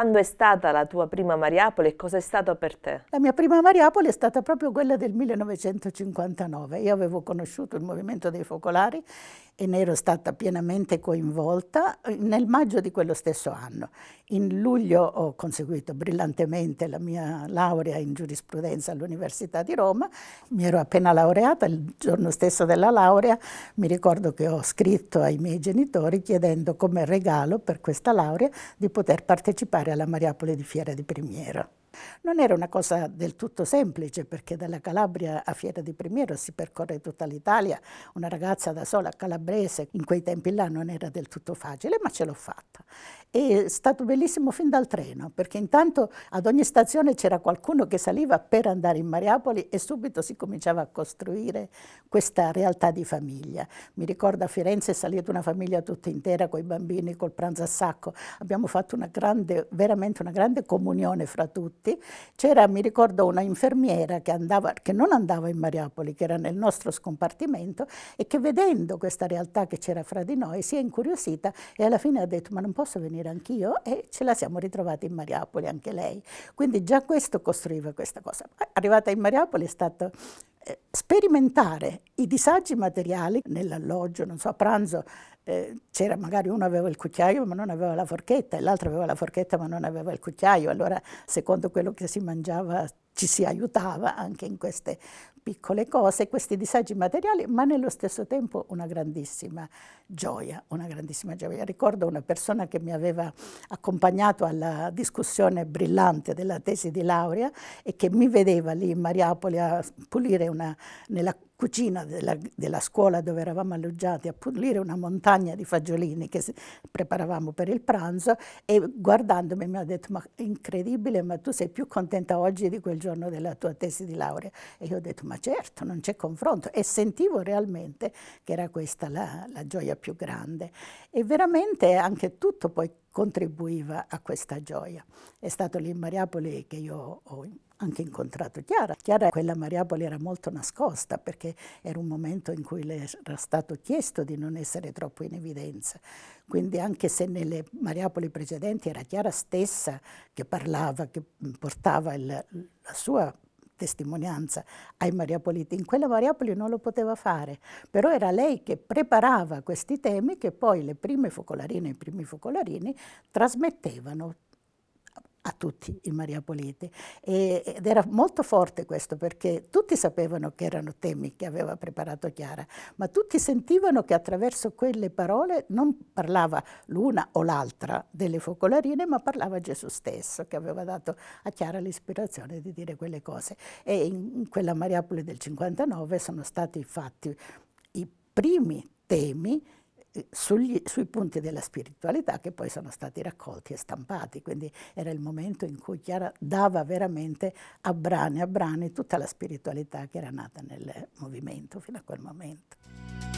Quando è stata la tua prima Mariapoli e cosa è stato per te? La mia prima Mariapoli è stata proprio quella del 1959. Io avevo conosciuto il movimento dei focolari e ne ero stata pienamente coinvolta eh, nel maggio di quello stesso anno. In luglio ho conseguito brillantemente la mia laurea in giurisprudenza all'Università di Roma, mi ero appena laureata, il giorno stesso della laurea mi ricordo che ho scritto ai miei genitori chiedendo come regalo per questa laurea di poter partecipare alla Mariapoli di Fiera di Primiero. Non era una cosa del tutto semplice perché dalla Calabria a Fiera di Primiero si percorre tutta l'Italia, una ragazza da sola calabrese in quei tempi là non era del tutto facile, ma ce l'ho fatta. è stato bellissimo fin dal treno perché intanto ad ogni stazione c'era qualcuno che saliva per andare in Mariapoli e subito si cominciava a costruire questa realtà di famiglia. Mi ricordo a Firenze è salita una famiglia tutta intera con i bambini, col pranzo a sacco, abbiamo fatto una grande, veramente una grande comunione fra tutti Mariapoletti, c'era, mi ricordo, una infermiera che, andava, che non andava in Mariapoli, che era nel nostro scompartimento e che vedendo questa realtà che c'era fra di noi si è incuriosita e alla fine ha detto ma non posso venire anch'io e ce la siamo ritrovati in Mariapoli anche lei. Quindi già questo costruiva questa cosa. Arrivata in Mariapoli è stato eh, sperimentare i disagi materiali nell'alloggio, non so, a pranzo eh, c'era magari uno aveva il cucchiaio ma non aveva la forchetta e l'altro aveva la forchetta ma non aveva il cucchiaio, allora secondo quello che si mangiava ci si aiutava anche in queste piccole cose, questi disagi materiali, ma nello stesso tempo una grandissima gioia, una grandissima gioia. Ricordo una persona che mi aveva accompagnato alla discussione brillante della tesi di laurea e che mi vedeva lì in Mariapoli a pulire una, nella cucina della, della, scuola dove eravamo alloggiati a pulire una montagna di fagiolini che preparavamo per il pranzo e guardandomi mi ha detto ma incredibile ma tu sei più contenta oggi di quel giorno della tua tesi di laurea e io ho detto ma certo non c'è confronto e sentivo realmente che era questa la, la gioia più grande e veramente anche tutto poi contribuiva a questa gioia. È stato lì in Mariapoli che io ho anche incontrato Chiara. Chiara, quella Mariapoli era molto nascosta perché era un momento in cui le era stato chiesto di non essere troppo in evidenza. Quindi anche se nelle Mariapoli precedenti era Chiara stessa che parlava, che portava il, la sua testimonianza ai mariapoliti. In quella Mariapoli non lo poteva fare, però era lei che preparava questi temi che poi le prime focolarine e i primi focolarini trasmettevano a tutti i mariapoliti. E, ed era molto forte questo perché tutti sapevano che erano temi che aveva preparato Chiara, ma tutti sentivano che attraverso quelle parole non parlava l'una o l'altra delle focolarine, ma parlava Gesù stesso che aveva dato a Chiara l'ispirazione di dire quelle cose. E in, in quella Mariapoli del 59 sono stati infatti i primi temi eh, sugli, sui punti della spiritualità che poi sono stati raccolti e stampati, quindi era il momento in cui Chiara dava veramente a brani a brani tutta la spiritualità che era nata nel movimento fino a quel momento.